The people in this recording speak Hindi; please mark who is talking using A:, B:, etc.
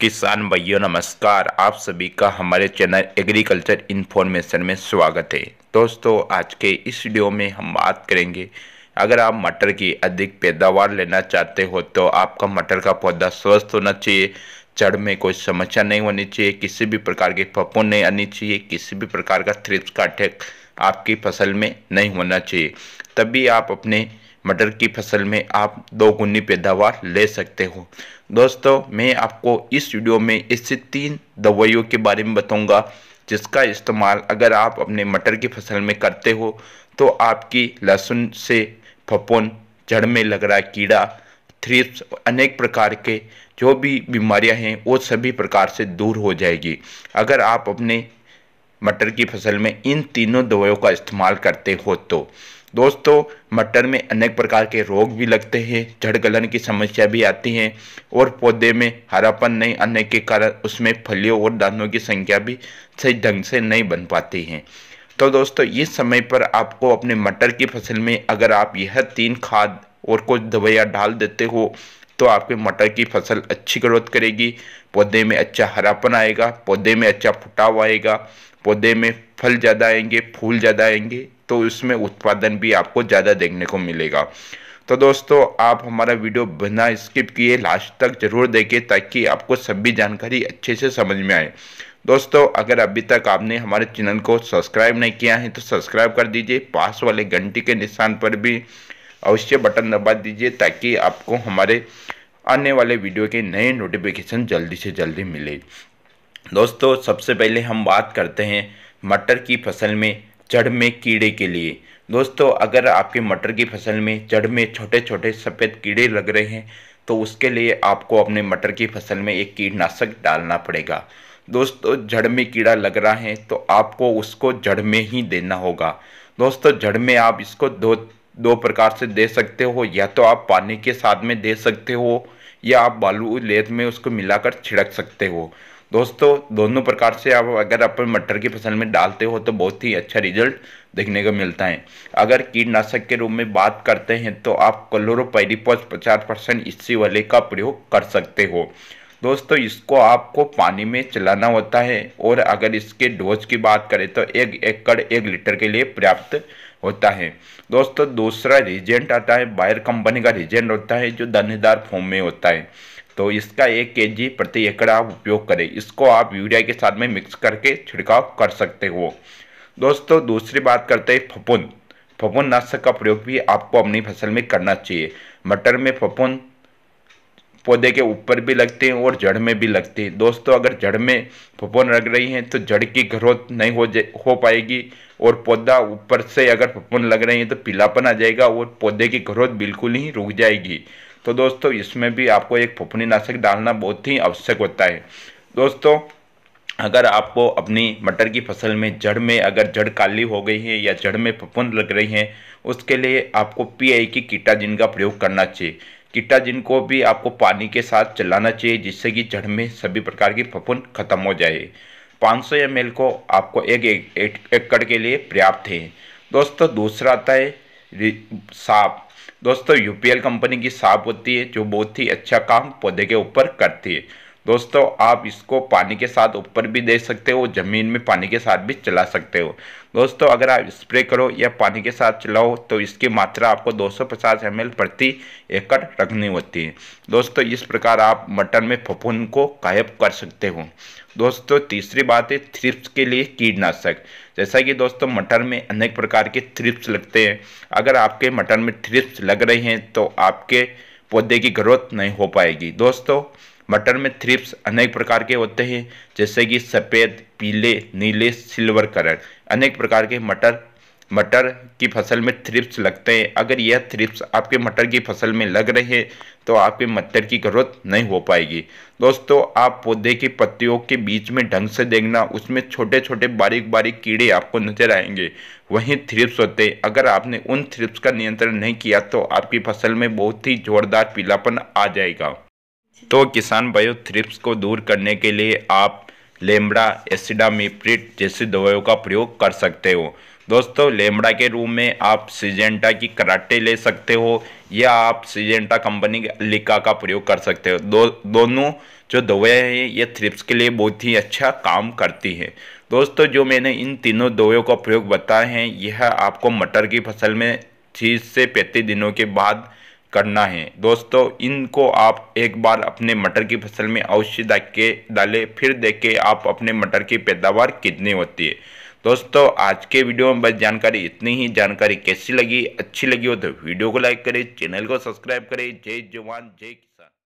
A: किसान भाइयों नमस्कार आप सभी का हमारे चैनल एग्रीकल्चर इन्फॉर्मेशन में स्वागत है दोस्तों आज के इस वीडियो में हम बात करेंगे अगर आप मटर की अधिक पैदावार लेना चाहते हो तो आपका मटर का पौधा स्वस्थ होना चाहिए जड़ में कोई समस्या नहीं होनी चाहिए किसी भी प्रकार के पपो नहीं आनी चाहिए किसी भी प्रकार का थ्रिप्स का अटैक आपकी फसल में नहीं होना चाहिए तभी आप अपने मटर की फसल में आप दोगुनी पैदावार ले सकते हो दोस्तों मैं आपको इस वीडियो में इससे तीन दवाइयों के बारे में बताऊंगा जिसका इस्तेमाल अगर आप अपने मटर की फसल में करते हो तो आपकी लहसुन से फपोन जड़ में लग रहा कीड़ा थ्रिप्स अनेक प्रकार के जो भी बीमारियां हैं वो सभी प्रकार से दूर हो जाएगी अगर आप अपने मटर की फसल में इन तीनों दवाइयों का इस्तेमाल करते हो तो दोस्तों मटर में अनेक प्रकार के रोग भी लगते हैं जड़ गलन की समस्या भी आती है और पौधे में हरापन नहीं आने के कारण उसमें फलियों और दानों की संख्या भी सही ढंग से नहीं बन पाती है तो दोस्तों इस समय पर आपको अपने मटर की फसल में अगर आप यह तीन खाद और कुछ दवाइयाँ डाल देते हो तो आपके मटर की फसल अच्छी ग्रोथ करेगी पौधे में अच्छा हरापन आएगा पौधे में अच्छा फुटाव आएगा पौधे में फल ज़्यादा आएंगे फूल ज़्यादा आएंगे तो उसमें उत्पादन भी आपको ज़्यादा देखने को मिलेगा तो दोस्तों आप हमारा वीडियो बिना स्किप किए लास्ट तक जरूर देखिए ताकि आपको सभी जानकारी अच्छे से समझ में आए दोस्तों अगर अभी तक आपने हमारे चैनल को सब्सक्राइब नहीं किया है तो सब्सक्राइब कर दीजिए पास वाले घंटी के निशान पर भी अवश्य बटन दबा दीजिए ताकि आपको हमारे आने वाले वीडियो के नए नोटिफिकेशन जल्दी से जल्दी मिले दोस्तों सबसे पहले हम बात करते हैं मटर की फसल में जड़ में कीड़े के लिए दोस्तों अगर आपके मटर की फसल में जड़ में छोटे छोटे सफ़ेद कीड़े लग रहे हैं तो उसके लिए आपको अपने मटर की फसल में एक कीटनाशक डालना पड़ेगा दोस्तों जड़ में कीड़ा लग रहा है तो आपको उसको जड़ में ही देना होगा दोस्तों जड़ में आप इसको दो दो प्रकार से दे सकते हो या तो आप पानी के साथ में दे सकते हो या आप बालू लेत में उसको मिलाकर छिड़क सकते हो दोस्तों दोनों प्रकार से आप अगर अपन मटर की फसल में डालते हो तो बहुत ही अच्छा रिजल्ट देखने को मिलता है अगर कीटनाशक के रूप में बात करते हैं तो आप क्लोरोपैरिपोज पचास परसेंट इसी वाले का प्रयोग कर सकते हो दोस्तों इसको आपको पानी में चलाना होता है और अगर इसके डोज की बात करें तो एक एकड़ एक, एक लीटर के लिए पर्याप्त होता है दोस्तों दूसरा रिजेंट आता है बायर कंपनी का रिजेंट होता है जो दानेदार फॉर्म में होता है तो इसका एक के प्रति एकड़ आप उपयोग करें इसको आप यूरिया के साथ में मिक्स करके छिड़काव कर सकते हो दोस्तों दूसरी बात करते हैं फपुन फपुन नाशक का प्रयोग भी आपको अपनी फसल में करना चाहिए मटर में फपुन पौधे के ऊपर भी लगते हैं और जड़ में भी लगते हैं दोस्तों अगर जड़ में फफूंद लग रही हैं तो जड़ की ग्रोथ नहीं हो हो पाएगी और पौधा ऊपर से अगर फफूंद लग रही है तो पीलापन आ जाएगा और पौधे की ग्रोथ बिल्कुल ही रुक जाएगी तो दोस्तों इसमें भी आपको एक फुफनी नाशक डालना बहुत ही आवश्यक होता है दोस्तों अगर आपको अपनी मटर की फसल में जड़ में अगर जड़ काली हो गई है या जड़ में फफूंद लग रही है उसके लिए आपको पीआई की कीटाजिन का प्रयोग करना चाहिए कीटाजिन को भी आपको पानी के साथ चलाना चाहिए जिससे कि जड़ में सभी प्रकार की फफूंद खत्म हो जाए 500 सौ को आपको एक एकड़ एक, एक, के लिए पर्याप्त है दोस्तों दूसरा आता है साफ दोस्तों यूपीएल कंपनी की साफ होती है जो बहुत ही अच्छा काम पौधे के ऊपर करती है दोस्तों आप इसको पानी के साथ ऊपर भी दे सकते हो ज़मीन में पानी के साथ भी चला सकते हो दोस्तों अगर आप स्प्रे करो या पानी के साथ चलाओ तो इसकी मात्रा आपको 250 ml प्रति एकड़ रखनी होती है दोस्तों इस प्रकार आप मटन में फफून को गायब कर सकते हो दोस्तों तीसरी बात है थ्रिप्स के लिए कीटनाशक जैसा कि दोस्तों मटन में अनेक प्रकार के थ्रिप्स लगते हैं अगर आपके मटन में थ्रिप्स लग रहे हैं तो आपके पौधे की ग्रोथ नहीं हो पाएगी दोस्तों मटर में थ्रिप्स अनेक प्रकार के होते हैं जैसे कि सफ़ेद पीले नीले सिल्वर कलर अनेक प्रकार के मटर मटर की फसल में थ्रिप्स लगते हैं अगर यह थ्रिप्स आपके मटर की फसल में लग रहे हैं तो आपके मटर की ग्रोथ नहीं हो पाएगी दोस्तों आप पौधे की पत्तियों के बीच में ढंग से देखना उसमें छोटे छोटे बारीक बारीक कीड़े आपको नजर आएंगे वहीं थ्रिप्स होते हैं अगर आपने उन थ्रिप्स का नियंत्रण नहीं किया तो आपकी फसल में बहुत ही जोरदार पीलापन आ जाएगा तो किसान थ्रिप्स को दूर करने के लिए आप लेमड़ा एसिडामिप्रिट जैसी दवाइयों का प्रयोग कर सकते हो दोस्तों लेमड़ा के रूप में आप सीजेंटा की कराटे ले सकते हो या आप सीजेंटा कंपनी के लिका का प्रयोग कर सकते हो दो दोनों जो दवाएँ हैं ये थ्रिप्स के लिए बहुत ही अच्छा काम करती है दोस्तों जो मैंने इन तीनों दवाइयों का प्रयोग बताए हैं यह आपको मटर की फसल में तीस से पैंतीस दिनों के बाद करना है दोस्तों इनको आप एक बार अपने मटर की फसल में अवश्य के डालें फिर देखें आप अपने मटर की पैदावार कितनी होती है दोस्तों आज के वीडियो में बस जानकारी इतनी ही जानकारी कैसी लगी अच्छी लगी हो तो वीडियो को लाइक करें चैनल को सब्सक्राइब करें जय जवान जय किसान